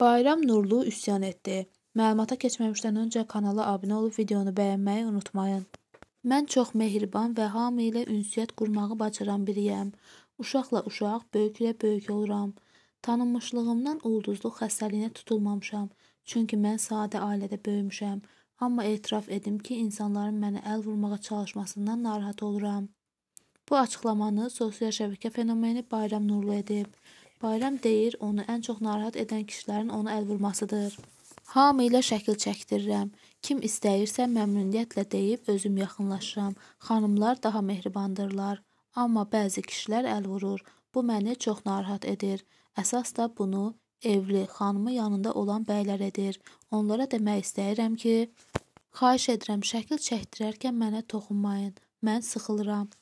Bayram Nurlu üsyan etdi. Məlumata keçməmişdən öncə kanala abunə olub videonu bəyənməyi unutmayın. Mən çox mehriban və hamı ilə ünsiyyət qurmağı bacaran biriyəm. Uşaqla uşaq, böyüklə böyük oluram. Tanınmışlığımdan ulduzluq xəstəliyinə tutulmamışam. Çünki mən sadə ailədə böyümüşəm. Amma etiraf edim ki, insanların mənə əl vurmağa çalışmasından narahat oluram. Bu açıqlamanı sosial şəbəkə fenomeni Bayram Nurlu edib. Bayram deyir, onu ən çox narahat edən kişilərin onu əl vurmasıdır. Hamı ilə şəkil çəkdirirəm. Kim istəyirsə məmnuniyyətlə deyib özüm yaxınlaşıram. Xanımlar daha mehribandırlar, amma bəzi kişilər əl vurur. Bu məni çox narahat edir. Əsas da bunu evli, xanımı yanında olan bəylər edir. Onlara demək istəyirəm ki, xahiş edirəm şəkil çəkdirərkən mənə toxunmayın. Mən sıxılıram.